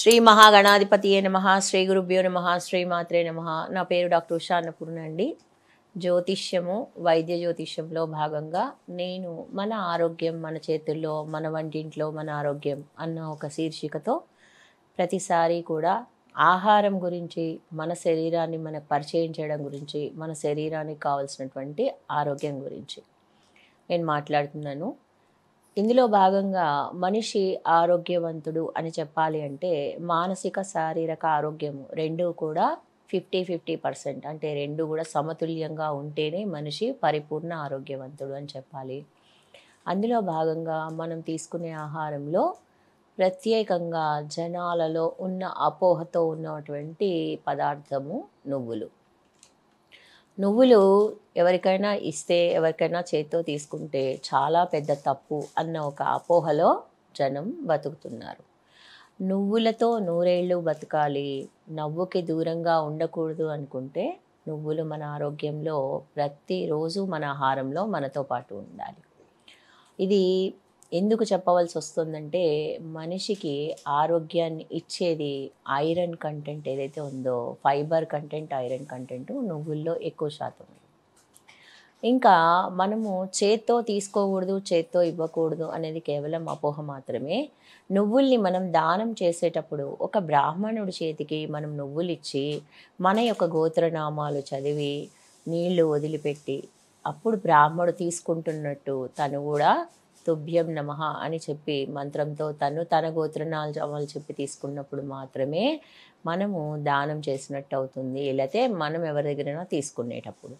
శ్రీ ఏ నమ శ్రీ గురుభ్యో నమ శ్రీమాత్రే నమ నా పేరు డాక్టర్ ఉషా అన్నపూర్ణండి అండి జ్యోతిష్యము వైద్య జ్యోతిష్యంలో భాగంగా నేను మన ఆరోగ్యం మన చేతుల్లో మన వంటింట్లో మన ఆరోగ్యం అన్న ఒక శీర్షికతో ప్రతిసారి కూడా ఆహారం గురించి మన శరీరాన్ని మనకు పరిచయం చేయడం గురించి మన శరీరానికి కావాల్సినటువంటి ఆరోగ్యం గురించి నేను మాట్లాడుతున్నాను ఇందులో భాగంగా మనిషి ఆరోగ్యవంతుడు అని చెప్పాలి అంటే మానసిక శారీరక ఆరోగ్యము రెండు కూడా ఫిఫ్టీ ఫిఫ్టీ పర్సెంట్ అంటే రెండు కూడా సమతుల్యంగా ఉంటేనే మనిషి పరిపూర్ణ ఆరోగ్యవంతుడు అని చెప్పాలి అందులో భాగంగా మనం తీసుకునే ఆహారంలో ప్రత్యేకంగా జనాలలో ఉన్న అపోహతో ఉన్నటువంటి పదార్థము నువ్వులు నువ్వులు ఎవరికైనా ఇస్తే ఎవరికైనా చేతితో తీసుకుంటే చాలా పెద్ద తప్పు అన్న ఒక అపోహలో జనం బతుకుతున్నారు నువ్వులతో నూరేళ్ళు బతకాలి నవ్వుకి దూరంగా ఉండకూడదు అనుకుంటే నువ్వులు మన ఆరోగ్యంలో ప్రతిరోజు మన ఆహారంలో మనతో పాటు ఉండాలి ఇది ఎందుకు చెప్పవలసి వస్తుందంటే మనిషికి ఆరోగ్యాన్ని ఇచ్చేది ఐరన్ కంటెంట్ ఏదైతే ఉందో ఫైబర్ కంటెంట్ ఐరన్ కంటెంట్ నువ్వుల్లో ఎక్కువ శాతం ఇంకా మనము చేత్తో తీసుకోకూడదు చేత్తో ఇవ్వకూడదు అనేది కేవలం అపోహ మాత్రమే నువ్వుల్ని మనం దానం చేసేటప్పుడు ఒక బ్రాహ్మణుడి చేతికి మనం నువ్వులు ఇచ్చి మన యొక్క గోత్రనామాలు చదివి నీళ్లు వదిలిపెట్టి అప్పుడు బ్రాహ్మడు తీసుకుంటున్నట్టు తను కూడా తుభ్యం నమ అని చెప్పి మంత్రంతో తను తన గోత్రనాలు అమలు చెప్పి తీసుకున్నప్పుడు మాత్రమే మనము దానం చేసినట్టు అవుతుంది లేకపోతే మనం ఎవరి దగ్గరైనా తీసుకునేటప్పుడు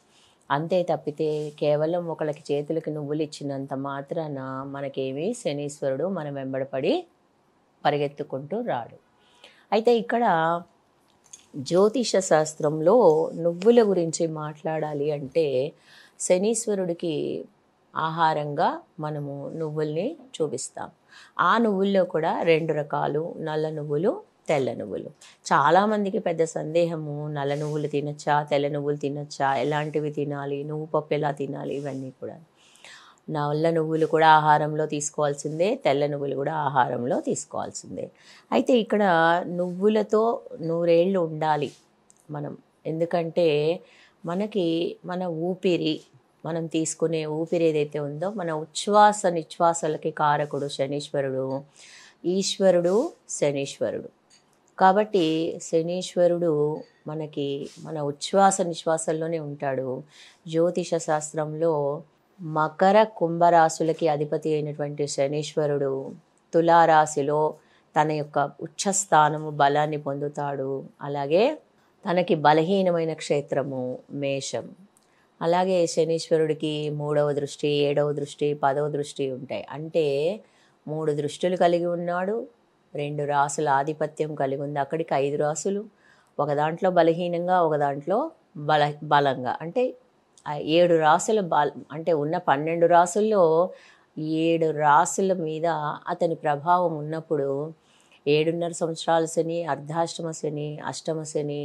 అంతే తప్పితే కేవలం ఒకళ్ళకి చేతులకి నువ్వులు ఇచ్చినంత మాత్రాన మనకేమి శనీశ్వరుడు మనం వెంబడపడి పరిగెత్తుకుంటూ రాడు అయితే ఇక్కడ జ్యోతిష శాస్త్రంలో నువ్వుల గురించి మాట్లాడాలి అంటే శనీశ్వరుడికి ఆహారంగా మనము నువ్వుల్ని చూపిస్తాం ఆ నువ్వుల్లో కూడా రెండు రకాలు నల్ల నువ్వులు తెల్ల నువ్వులు చాలామందికి పెద్ద సందేహము నల్ల నువ్వులు తినొచ్చా తెల్ల నువ్వులు తినొచ్చా ఎలాంటివి తినాలి నువ్వు పప్పు ఎలా తినాలి ఇవన్నీ కూడా నల్ల నువ్వులు కూడా ఆహారంలో తీసుకోవాల్సిందే తెల్ల నువ్వులు కూడా ఆహారంలో తీసుకోవాల్సిందే అయితే ఇక్కడ నువ్వులతో నూరేళ్ళు ఉండాలి మనం ఎందుకంటే మనకి మన ఊపిరి మనం తీసుకునే ఊపిరి ఏదైతే ఉందో మన ఉచ్ఛ్వాస నిశ్వాసలకి కారకుడు శనీశ్వరుడు ఈశ్వరుడు శనీశ్వరుడు కాబట్టి శనీశ్వరుడు మనకి మన ఉచ్ఛ్వాస నిశ్వాసల్లోనే ఉంటాడు జ్యోతిష శాస్త్రంలో మకర కుంభరాశులకి అధిపతి అయినటువంటి శనీశ్వరుడు తులారాశిలో తన యొక్క ఉచ్చస్థానము బలాన్ని పొందుతాడు అలాగే తనకి బలహీనమైన క్షేత్రము మేషం అలాగే శనీశ్వరుడికి మూడవ దృష్టి ఏడవ దృష్టి పదవ దృష్టి ఉంటాయి అంటే మూడు దృష్టిలు కలిగి ఉన్నాడు రెండు రాసుల ఆధిపత్యం కలిగి ఉంది అక్కడికి ఐదు రాసులు ఒక దాంట్లో బలహీనంగా ఒక దాంట్లో బల బలంగా అంటే ఏడు రాసుల బల అంటే ఉన్న పన్నెండు రాసుల్లో ఏడు రాసుల మీద అతని ప్రభావం ఉన్నప్పుడు ఏడున్నర సంవత్సరాల శని అర్ధాష్టమ శని అష్టమ శని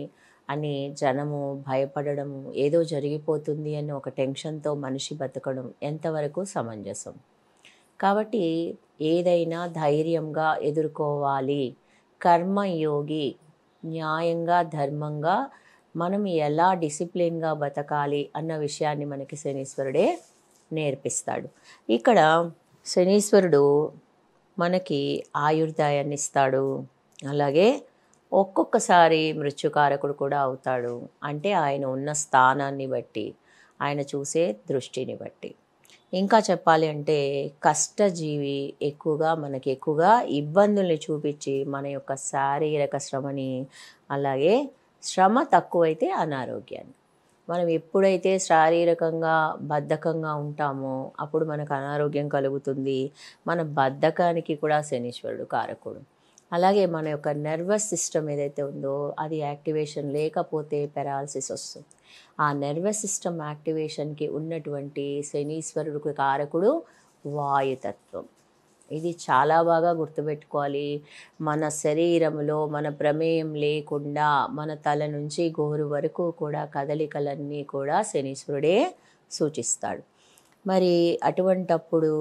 అని జనము భయపడడము ఏదో జరిగిపోతుంది అని ఒక టెన్షన్తో మనిషి బతకడం ఎంతవరకు సమంజసం కాబట్టి ఏదైనా ధైర్యంగా ఎదుర్కోవాలి కర్మయోగి న్యాయంగా ధర్మంగా మనం ఎలా డిసిప్లిన్గా బతకాలి అన్న విషయాన్ని మనకి శనీశ్వరుడే నేర్పిస్తాడు ఇక్కడ శనీశ్వరుడు మనకి ఆయుర్దాయాన్ని ఇస్తాడు అలాగే ఒక్కొక్కసారి మృత్యుకారకుడు కూడా అవుతాడు అంటే ఆయన ఉన్న స్థానాన్ని బట్టి ఆయన చూసే దృష్టిని బట్టి ఇంకా చెప్పాలి అంటే కష్టజీవి ఎక్కువగా మనకి ఎక్కువగా ఇబ్బందుల్ని చూపించి మన యొక్క శారీరక శ్రమని అలాగే శ్రమ తక్కువైతే అనారోగ్యాన్ని మనం ఎప్పుడైతే శారీరకంగా బద్ధకంగా ఉంటామో అప్పుడు మనకు అనారోగ్యం కలుగుతుంది మన బద్ధకానికి కూడా శనీశ్వరుడు కారకుడు అలాగే మన యొక్క నర్వస్ సిస్టమ్ ఏదైతే ఉందో అది యాక్టివేషన్ లేకపోతే పెరాలసిస్ వస్తుంది ఆ నర్వస్ సిస్టమ్ యాక్టివేషన్కి ఉన్నటువంటి శనీశ్వరుడికి కారకుడు వాయుతత్వం ఇది చాలా బాగా గుర్తుపెట్టుకోవాలి మన శరీరంలో మన ప్రమేయం లేకుండా మన తల నుంచి గోరు వరకు కూడా కదలికలన్నీ కూడా శనీశ్వరుడే సూచిస్తాడు మరి అటువంటప్పుడు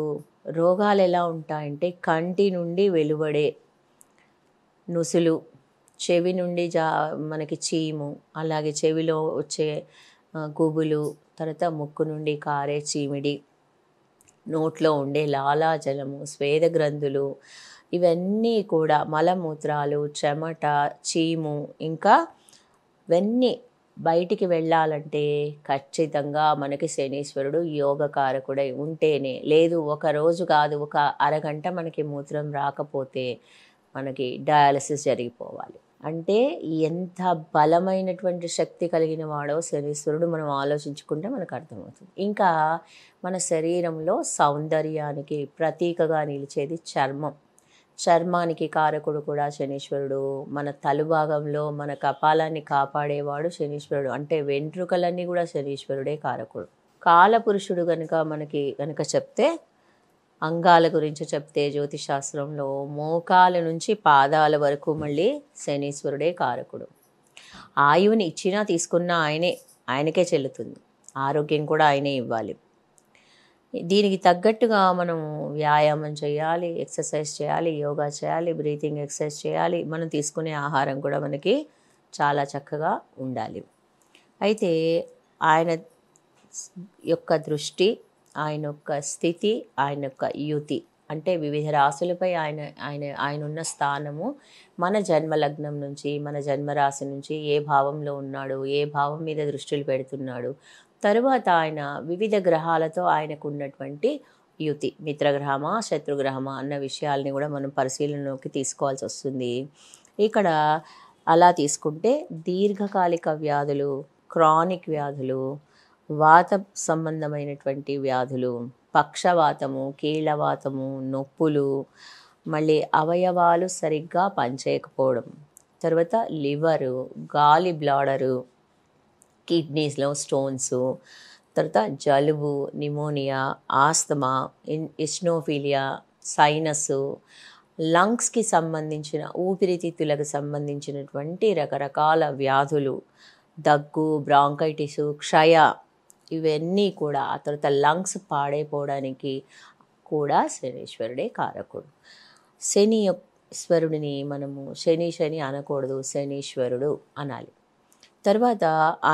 రోగాలు ఎలా ఉంటాయంటే కంటి నుండి వెలువడే నుసులు చెవి నుండి జా మనకి చీము అలాగే చెవిలో వచ్చే గుబులు తర్వాత ముక్కు నుండి కారే చీమిడి నోట్లో ఉండే లాలాజలము స్వేద గ్రంథులు ఇవన్నీ కూడా మలమూత్రాలు చెమట చీము ఇంకా ఇవన్నీ బయటికి వెళ్ళాలంటే ఖచ్చితంగా మనకి శనీశ్వరుడు యోగకారకుడై ఉంటేనే లేదు ఒకరోజు కాదు ఒక అరగంట మనకి మూత్రం రాకపోతే మనకి డయాలసిస్ జరిగిపోవాలి అంటే ఎంత బలమైనటువంటి శక్తి కలిగిన వాడో శనీశ్వరుడు మనం ఆలోచించుకుంటే మనకు అర్థమవుతుంది ఇంకా మన శరీరంలో సౌందర్యానికి ప్రతీకగా నిలిచేది చర్మం చర్మానికి కారకుడు కూడా శనీశ్వరుడు మన తలు భాగంలో మన కపాలాన్ని కాపాడేవాడు శనీశ్వరుడు అంటే వెంట్రుకలన్నీ కూడా శనీశ్వరుడే కారకుడు కాలపురుషుడు కనుక మనకి కనుక చెప్తే అంగాల గురించి చెప్తే జ్యోతిశాస్త్రంలో మోకాల నుంచి పాదాల వరకు మళ్ళీ శనీశ్వరుడే కారకుడు ఆయువుని ఇచ్చినా తీసుకున్నా ఆయనే ఆయనకే చెల్లుతుంది ఆరోగ్యం కూడా ఆయనే ఇవ్వాలి దీనికి తగ్గట్టుగా మనం వ్యాయామం చేయాలి ఎక్సర్సైజ్ చేయాలి యోగా చేయాలి బ్రీతింగ్ ఎక్సర్సైజ్ చేయాలి మనం తీసుకునే ఆహారం కూడా మనకి చాలా చక్కగా ఉండాలి అయితే ఆయన యొక్క దృష్టి ఆయన యొక్క స్థితి ఆయన యొక్క యుతి అంటే వివిధ రాశులపై ఆయన ఆయన ఆయన ఉన్న స్థానము మన జన్మ లగ్నం నుంచి మన జన్మరాశి నుంచి ఏ భావంలో ఉన్నాడు ఏ భావం మీద దృష్టిలు పెడుతున్నాడు తరువాత ఆయన వివిధ గ్రహాలతో ఆయనకు ఉన్నటువంటి యుతి మిత్రగ్రహమా శత్రుగ్రహమా అన్న విషయాల్ని కూడా మనం పరిశీలనలోకి తీసుకోవాల్సి వస్తుంది ఇక్కడ అలా తీసుకుంటే దీర్ఘకాలిక వ్యాధులు క్రానిక్ వ్యాధులు వాత సంబంధమైనటువంటి వ్యాధులు పక్షవాతము కీళ్ళవాతము నొప్పులు మళ్ళీ అవయవాలు సరిగ్గా పనిచేయకపోవడం తర్వాత లివరు గాలి బ్లాడరు కిడ్నీస్లో స్టోన్స్ తర్వాత జలుబు నిమోనియా ఆస్తమా ఇస్నోఫీలియా సైనస్ లంగ్స్కి సంబంధించిన ఊపిరితిత్తులకు సంబంధించినటువంటి రకరకాల వ్యాధులు దగ్గు బ్రాంకైటిస్ క్షయ ఇవన్నీ కూడా ఆ తర్వాత లంగ్స్ పాడైపోవడానికి కూడా శనీశ్వరుడే కారకుడు శని ఈశ్వరుడిని మనము శని శని అనకూడదు శనీశ్వరుడు అనాలి తర్వాత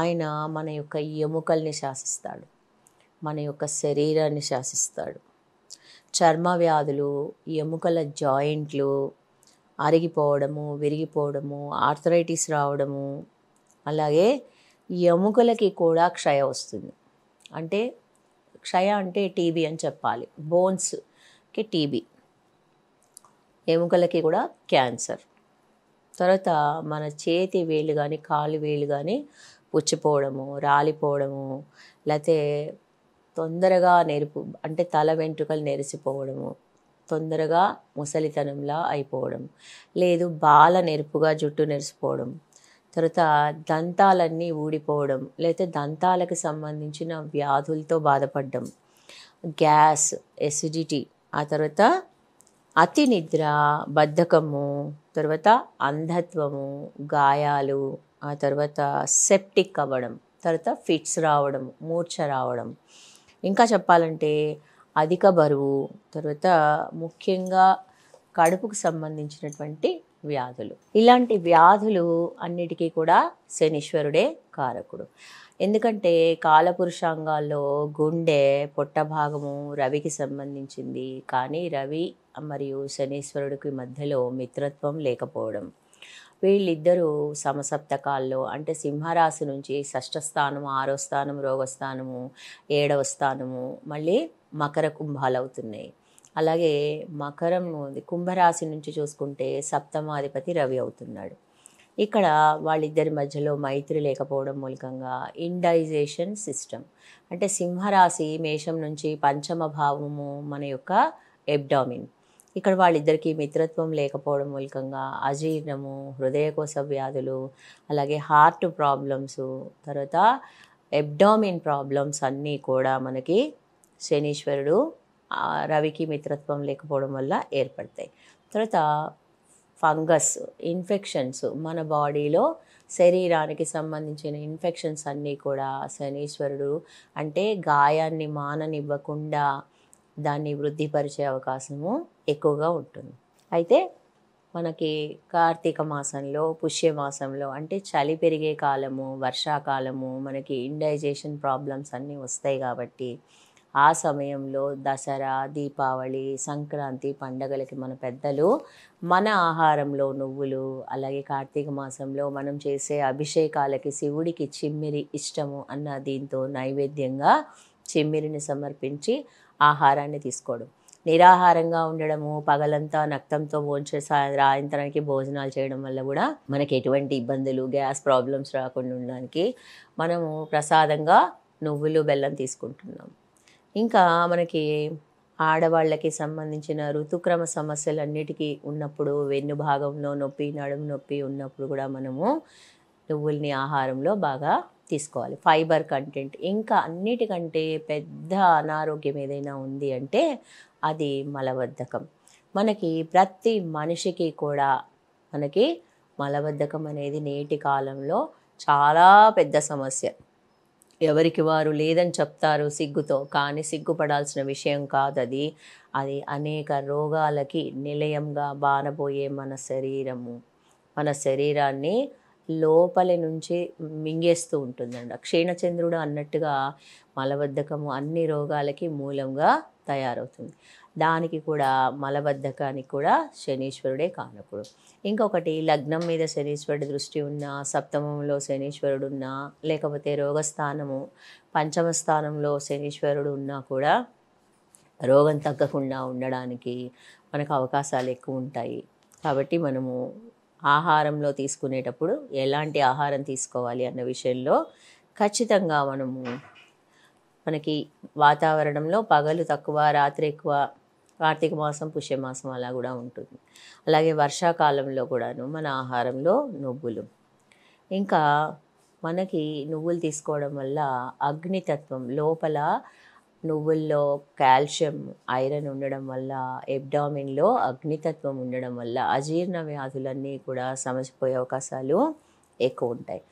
ఆయన మన యొక్క ఎముకల్ని శాసిస్తాడు మన యొక్క శరీరాన్ని శాసిస్తాడు చర్మ వ్యాధులు ఎముకల జాయింట్లు అరిగిపోవడము విరిగిపోవడము ఆర్థరైటిస్ రావడము అలాగే ఎముకలకి కూడా క్షయ వస్తుంది అంటే క్షయ అంటే టీబీ అని చెప్పాలి బోన్స్కి టీబీ ఎముకలకి కూడా క్యాన్సర్ తర్వాత మన చేతి వేలు కానీ కాలు వేలు కానీ పుచ్చిపోవడము రాలిపోవడము లేకపోతే తొందరగా నెరుపు అంటే తల వెంట్రుకలు నెరిసిపోవడము తొందరగా ముసలితనంలా అయిపోవడం లేదు బాల నెరుపుగా జుట్టు నెరిసిపోవడం తర్వాత దంతాలన్నీ ఊడిపోవడం లేకపోతే దంతాలకు సంబంధించిన వ్యాధులతో బాధపడడం గ్యాస్ ఎసిడిటీ ఆ తర్వాత అతి నిద్ర బద్ధకము తర్వాత అంధత్వము గాయాలు ఆ తర్వాత సెప్టిక్ అవ్వడం తర్వాత ఫిట్స్ రావడం మూర్ఛ రావడం ఇంకా చెప్పాలంటే అధిక బరువు తర్వాత ముఖ్యంగా కడుపుకు సంబంధించినటువంటి వ్యాధులు ఇలాంటి వ్యాధులు అన్నిటికీ కూడా శనీశ్వరుడే కారకుడు ఎందుకంటే కాలపురుషాంగాల్లో గుండె పొట్ట భాగము రవికి సంబంధించింది కానీ రవి మరియు శనీశ్వరుడికి మధ్యలో మిత్రత్వం లేకపోవడం వీళ్ళిద్దరూ సమసప్తకాల్లో అంటే సింహరాశి నుంచి షష్ఠ ఆరో స్థానం రోగస్థానము స్థానము ఏడవ స్థానము మళ్ళీ మకర కుంభాలు అవుతున్నాయి అలాగే మకరం ఉంది కుంభరాశి నుంచి చూసుకుంటే సప్తమాధిపతి రవి అవుతున్నాడు ఇక్కడ వాళ్ళిద్దరి మధ్యలో మైత్రి లేకపోవడం మూలకంగా ఇండైజేషన్ సిస్టమ్ అంటే సింహరాశి మేషం నుంచి పంచమ భావము మన యొక్క ఎబ్డామిన్ ఇక్కడ వాళ్ళిద్దరికీ మిత్రత్వం లేకపోవడం మూలకంగా అజీర్ణము హృదయకోశ వ్యాధులు అలాగే హార్ట్ ప్రాబ్లమ్స్ తర్వాత ఎబ్డామిన్ ప్రాబ్లమ్స్ అన్నీ కూడా మనకి శనీశ్వరుడు రవికి మిత్రత్వం లేకపోవడం వల్ల ఏర్పడతాయి తర్వాత ఫంగస్ ఇన్ఫెక్షన్స్ మన బాడీలో శరీరానికి సంబంధించిన ఇన్ఫెక్షన్స్ అన్నీ కూడా శనీశ్వరుడు అంటే గాయాన్ని మాననివ్వకుండా దాన్ని వృద్ధిపరిచే అవకాశము ఎక్కువగా ఉంటుంది అయితే మనకి కార్తీక మాసంలో పుష్యమాసంలో అంటే చలి పెరిగే కాలము వర్షాకాలము మనకి ఇండైజేషన్ ప్రాబ్లమ్స్ అన్నీ వస్తాయి కాబట్టి ఆ సమయంలో దసరా దీపావళి సంక్రాంతి పండగలకి మన పెద్దలు మన ఆహారంలో నువ్వులు అలాగే కార్తీక మాసంలో మనం చేసే అభిషేకాలకి శివుడికి చిమ్మిరి ఇష్టము అన్న దీంతో నైవేద్యంగా చిమ్మిరిని సమర్పించి ఆహారాన్ని తీసుకోవడం నిరాహారంగా ఉండడము పగలంతా నక్తంతో భోంచే సాయంత్రానికి భోజనాలు చేయడం వల్ల కూడా మనకి ఎటువంటి ఇబ్బందులు గ్యాస్ ప్రాబ్లమ్స్ రాకుండా ఉండడానికి మనము ప్రసాదంగా నువ్వులు బెల్లం తీసుకుంటున్నాం ఇంకా మనకి ఆడవాళ్ళకి సంబంధించిన ఋతుక్రమ సమస్యలన్నిటికీ ఉన్నప్పుడు వెన్ను భాగంలో నొప్పి నడుము నొప్పి ఉన్నప్పుడు కూడా మనము నువ్వుల్ని ఆహారంలో బాగా తీసుకోవాలి ఫైబర్ కంటెంట్ ఇంకా అన్నిటికంటే పెద్ద అనారోగ్యం ఏదైనా ఉంది అంటే అది మలబద్ధకం మనకి ప్రతి మనిషికి కూడా మనకి మలబద్ధకం అనేది నేటి కాలంలో చాలా పెద్ద సమస్య ఎవరికి వారు లేదని చెప్తారు సిగ్గుతో కానీ సిగ్గుపడాల్సిన విషయం కాదు అది అనేక రోగాలకి నిలయంగా బారబోయే మన శరీరము మన శరీరాన్ని లోపలి నుంచి మింగేస్తూ ఉంటుందండి క్షీణచంద్రుడు అన్నట్టుగా మలబద్ధకము అన్ని రోగాలకి మూలంగా తయారవుతుంది దానికి కూడా మలబద్ధకానికి కూడా శనీశ్వరుడే కానకుడు ఇంకొకటి లగ్నం మీద శనీశ్వరుడి దృష్టి ఉన్నా సప్తమంలో శనీశ్వరుడు ఉన్నా లేకపోతే రోగస్థానము పంచమ స్థానంలో శనీశ్వరుడు ఉన్నా కూడా రోగం తగ్గకుండా ఉండడానికి మనకు అవకాశాలు ఎక్కువ ఉంటాయి కాబట్టి మనము ఆహారంలో తీసుకునేటప్పుడు ఎలాంటి ఆహారం తీసుకోవాలి అన్న విషయంలో ఖచ్చితంగా మనము మనకి వాతావరణంలో పగలు తక్కువ రాత్రి ఎక్కువ కార్తీక మాసం పుష్యమాసం అలా కూడా ఉంటుంది అలాగే వర్షాకాలంలో కూడాను మన ఆహారంలో నువ్వులు ఇంకా మనకి నువ్వులు తీసుకోవడం వల్ల అగ్నితత్వం లోపల నువ్వుల్లో కాల్షియం ఐరన్ ఉండడం వల్ల ఎబ్డామిన్లో అగ్నితత్వం ఉండడం వల్ల అజీర్ణ వ్యాధులన్నీ కూడా సమసిపోయే అవకాశాలు ఎక్కువ ఉంటాయి